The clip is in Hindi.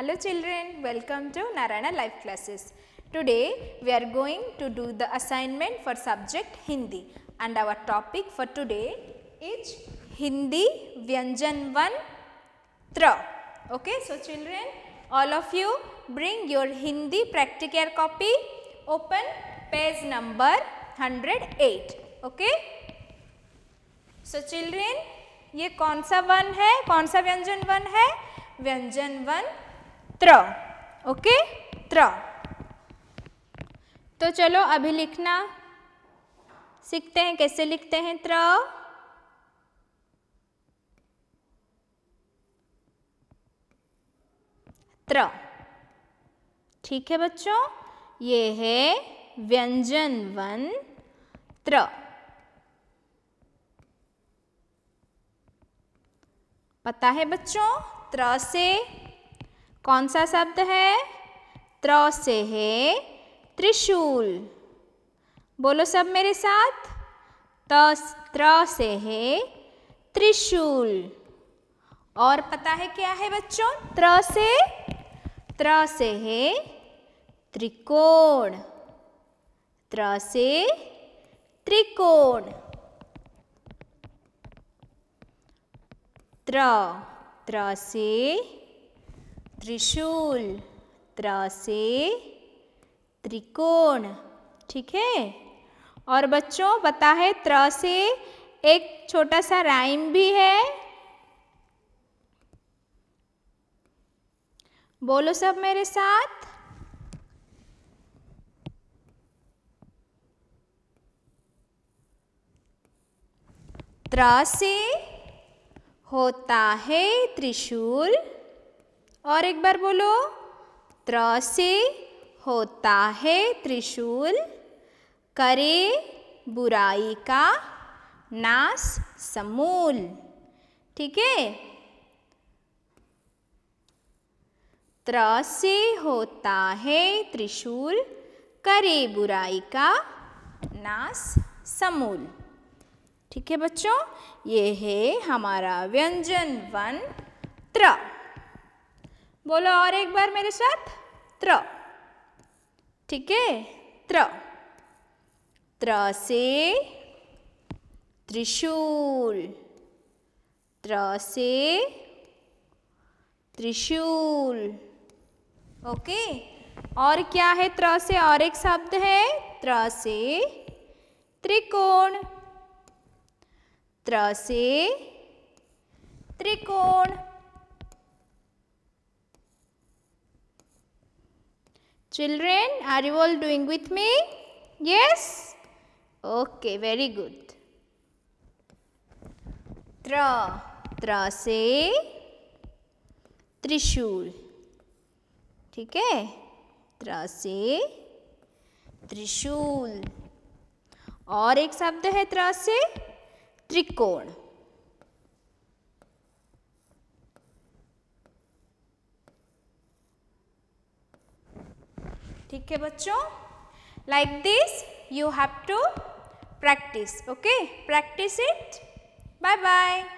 Hello children, welcome to Narayana Life Classes. Today we are going to do the assignment for subject Hindi and our topic for today is Hindi Vyanjan 1 Tra. Okay, so children, all of you bring your Hindi practical copy, open page number 108. Okay, so children, ये कौन सा वन है कौन सा व्यंजन वन है व्यंजन वन त्र ओके त्र तो चलो अभी लिखना सीखते हैं कैसे लिखते हैं त्र त्र ठीक है बच्चों ये है व्यंजन वन त्र पता है बच्चों त्र से कौन सा शब्द है त्र से है त्रिशूल बोलो सब मेरे साथ त त्र से है त्रिशूल और पता है क्या है बच्चों त्र से त्र से है त्रिकोण त्र से त्रिकोण त्र त्र से त्रिशूल त्र से त्रिकोण ठीक है और बच्चों पता है त्र से एक छोटा सा राइम भी है बोलो सब मेरे साथ त्र से होता है त्रिशूल और एक बार बोलो त्र से होता है त्रिशूल करे बुराई का नाश समूल ठीक है त्र से होता है त्रिशूल करे बुराई का नाश समूल ठीक है बच्चों ये है हमारा व्यंजन वन त्र बोलो और एक बार मेरे साथ त्र ठीक है त्र त्र से त्रिशूल त्र से त्रिशूल ओके और क्या है त्र से और एक शब्द है त्र से त्रिकोण त्र से त्रिकोण Children, are you all doing with me? Yes? Okay, very good. Tra, tra se trishul theek hai tra se trishul aur ek shabd hai tra se trikon ठीक है बच्चों like this you have to practice okay practice it bye bye